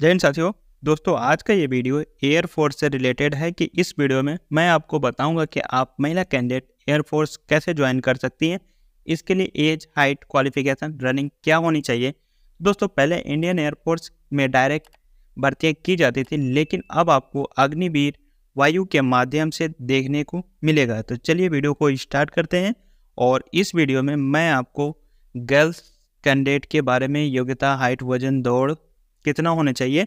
जैन साथियों दोस्तों आज का ये वीडियो एयरफोर्स से रिलेटेड है कि इस वीडियो में मैं आपको बताऊंगा कि आप महिला कैंडिडेट एयरफोर्स कैसे ज्वाइन कर सकती हैं इसके लिए एज हाइट क्वालिफिकेशन रनिंग क्या होनी चाहिए दोस्तों पहले इंडियन एयरफोर्स में डायरेक्ट भर्तियाँ की जाती थी लेकिन अब आपको अग्निवीर वायु के माध्यम से देखने को मिलेगा तो चलिए वीडियो को स्टार्ट करते हैं और इस वीडियो में मैं आपको गर्ल्स कैंडिडेट के बारे में योग्यता हाइट वजन दौड़ कितना होने चाहिए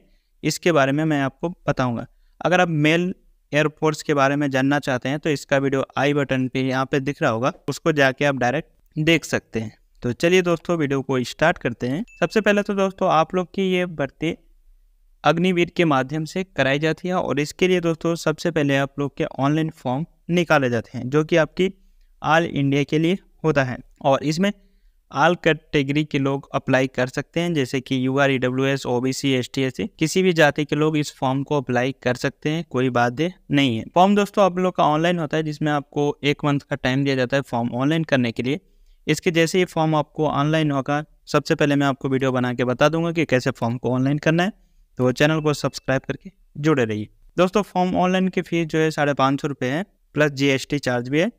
इसके बारे में मैं आपको बताऊंगा अगर आप मेल एयरफोर्स के बारे में जानना चाहते हैं तो इसका वीडियो आई बटन पे यहाँ पे दिख रहा होगा उसको जाके आप डायरेक्ट देख सकते हैं तो चलिए दोस्तों वीडियो को स्टार्ट करते हैं सबसे पहले तो दोस्तों आप लोग की ये भर्ती अग्निवीर के माध्यम से कराई जाती है और इसके लिए दोस्तों सबसे पहले आप लोग के ऑनलाइन फॉर्म निकाले जाते हैं जो कि आपकी ऑल इंडिया के लिए होता है और इसमें आल कैटेगरी के लोग अप्लाई कर सकते हैं जैसे कि U R E W S O B C S T S किसी भी जाति के लोग इस फॉर्म को अप्लाई कर सकते हैं कोई बाध्य नहीं है फॉर्म दोस्तों आप लोग का ऑनलाइन होता है जिसमें आपको एक मंथ का टाइम दिया जाता है फॉर्म ऑनलाइन करने के लिए इसके जैसे ही फॉर्म आपको ऑनलाइन होगा सबसे पहले मैं आपको वीडियो बना के बता दूंगा कि कैसे फॉर्म को ऑनलाइन करना है तो चैनल को सब्सक्राइब करके जुड़े रहिए दोस्तों फॉर्म ऑनलाइन की फ़ीस जो है साढ़े पाँच सौ रुपये है प्लस जीएसटी चार्ज भी है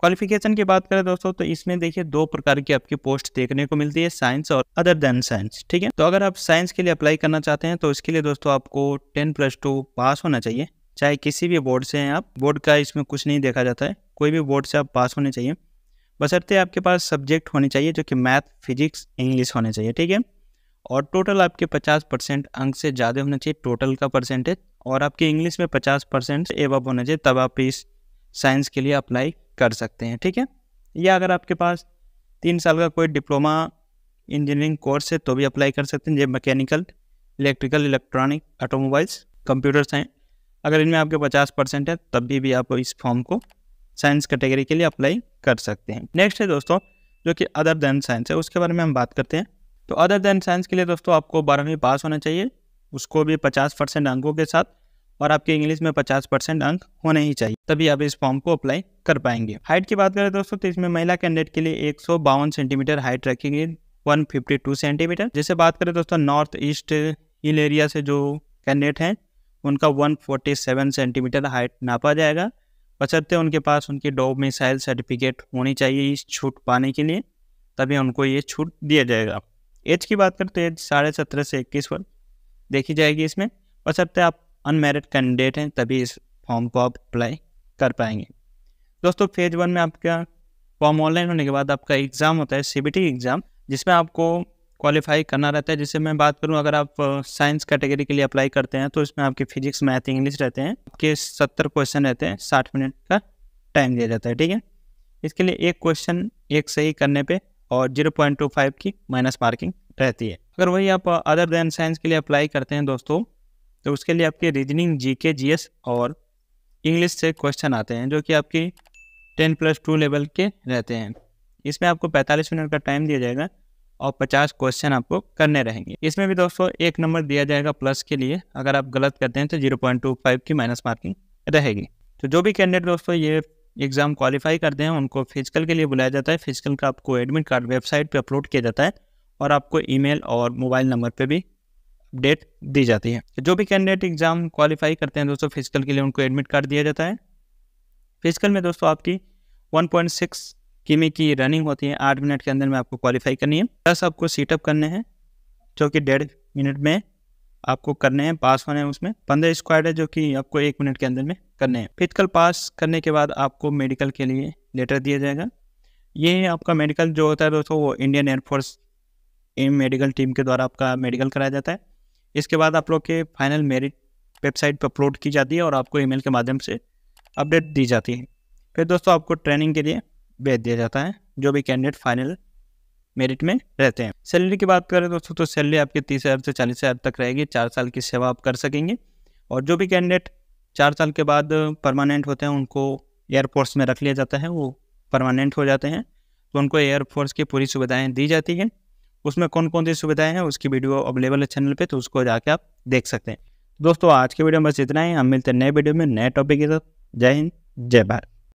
क्वालिफिकेशन की बात करें दोस्तों तो इसमें देखिए दो प्रकार की आपकी पोस्ट देखने को मिलती है साइंस और अदर देन साइंस ठीक है तो अगर आप साइंस के लिए अप्लाई करना चाहते हैं तो इसके लिए दोस्तों आपको टेन प्लस टू पास होना चाहिए चाहे किसी भी बोर्ड से हैं आप बोर्ड का इसमें कुछ नहीं देखा जाता है कोई भी बोर्ड से आप पास होने चाहिए बसरते आपके पास सब्जेक्ट होने चाहिए जो कि मैथ फिजिक्स इंग्लिश होने चाहिए ठीक है और टोटल आपके 50 परसेंट अंक से ज़्यादा होना चाहिए टोटल का परसेंटेज और आपके इंग्लिश में 50 परसेंट एवब होना चाहिए तब आप इस साइंस के लिए अप्लाई कर सकते हैं ठीक है या अगर आपके पास तीन साल का कोई डिप्लोमा इंजीनियरिंग कोर्स है तो भी अप्लाई कर सकते हैं जैसे mechanical electrical electronic automobiles computer science अगर इनमें आपके 50 परसेंट है तब भी, भी आप इस फॉर्म को साइंस कैटेगरी के लिए अप्लाई कर सकते हैं नेक्स्ट है दोस्तों जो कि अदर देन साइंस है उसके बारे में हम बात करते हैं तो अदर देन साइंस के लिए दोस्तों आपको बारहवीं पास होना चाहिए उसको भी पचास परसेंट अंकों के साथ और आपके इंग्लिश में 50 परसेंट अंक होने ही चाहिए तभी आप इस फॉर्म को अप्लाई कर पाएंगे हाइट की बात करें दोस्तों तो इसमें महिला कैंडिडेट के लिए एक सेंटीमीटर हाइट रखी गई वन सेंटीमीटर जैसे बात करें दोस्तों नॉर्थ ईस्ट हिल एरिया से जो कैंडिडेट हैं उनका 147 सेंटीमीटर हाइट नापा जाएगा बचते उनके पास उनकी डॉब मिसाइल सर्टिफिकेट होनी चाहिए इस छूट पाने के लिए तभी उनको ये छूट दिया जाएगा एज की बात करें तो एज साढ़े सत्रह से इक्कीस वर्ष देखी जाएगी इसमें बचते आप अनमेरिड कैंडिडेट हैं तभी इस फॉर्म को आप अप्लाई कर पाएंगे दोस्तों फेज वन में आपका फॉर्म ऑनलाइन होने के बाद आपका एग्ज़ाम होता है सी एग्ज़ाम जिसमें आपको क्वालिफाई करना रहता है जैसे मैं बात करूं अगर आप साइंस कैटेगरी के लिए अप्लाई करते हैं तो इसमें आपके फिजिक्स मैथ इंग्लिश रहते हैं आपके सत्तर क्वेश्चन रहते हैं साठ मिनट का टाइम दिया जाता है ठीक है इसके लिए एक क्वेश्चन एक सही करने पे और जीरो पॉइंट टू फाइव की माइनस मार्किंग रहती है अगर वही आप अदर देन साइंस के लिए अप्लाई करते हैं दोस्तों तो उसके लिए आपके reasoning G K G S और इंग्लिश से क्वेश्चन आते हैं जो कि आपकी टेन प्लस टू लेवल के रहते हैं इसमें आपको पैंतालीस मिनट का टाइम दिया जाएगा और पचास क्वेश्चन आपको करने रहेंगे इसमें भी दोस्तों एक नंबर दिया जाएगा प्लस के लिए अगर आप गलत करते हैं तो जीरो पॉइंट टू फाइव की माइनस मार्किंग रहेगी तो जो भी कैंडिडेट दोस्तों ये एग्ज़ाम क्वालिफाई करते हैं उनको फिजिकल के लिए बुलाया जाता है फिजिकल का आपको एडमिट कार्ड वेबसाइट पर अपलोड किया जाता है और आपको ईमेल और मोबाइल नंबर पर भी डेट दी जाती है जो भी कैंडिडेट एग्ज़ाम क्वालिफाई करते हैं दोस्तों फिजिकल के लिए उनको एडमिट कार्ड दिया जाता है फिजिकल में दोस्तों आपकी 1.6 किमी की रनिंग होती है आठ मिनट के अंदर में आपको क्वालिफाई करनी है प्लस आपको सीटअप करने हैं जो कि डेढ़ मिनट में आपको करने हैं पास होने हैं उसमें पंद्रह स्क्वाड है जो कि आपको एक मिनट के अंदर में करने हैं फिजिकल पास करने के बाद आपको मेडिकल के लिए लेटर दिया जाएगा ये आपका मेडिकल जो होता है दोस्तों वो इंडियन एयरफोर्स मेडिकल टीम के द्वारा आपका मेडिकल कराया जाता है इसके बाद आप लोग के फाइनल मेरिट वेबसाइट पर अपलोड की जाती है और आपको ईमेल के माध्यम से अपडेट दी जाती है फिर दोस्तों आपको ट्रेनिंग के लिए भेज दिया जाता है जो भी कैंडिडेट फाइनल मेरिट में रहते हैं सैलरी की बात करें दोस्तों तो सैलरी आपके तीस हज़ार से चालीस हज़ार तक रहेगी चार साल की सेवा आप कर सकेंगे और जो भी कैंडिडेट चार साल के बाद परमानेंट होते हैं उनको एयरफोर्स में रख लिया जाता है वो परमानेंट हो जाते हैं तो उनको एयरफोर्स की पूरी सुविधाएँ दी जाती हैं उसमें कौन कौन सी सुविधाएं हैं उसकी वीडियो अवेलेबल है चैनल पे तो उसको जाके आप देख सकते हैं दोस्तों आज के वीडियो में बस इतना ही हम मिलते हैं नए वीडियो में नए टॉपिक के साथ जय हिंद जय भारत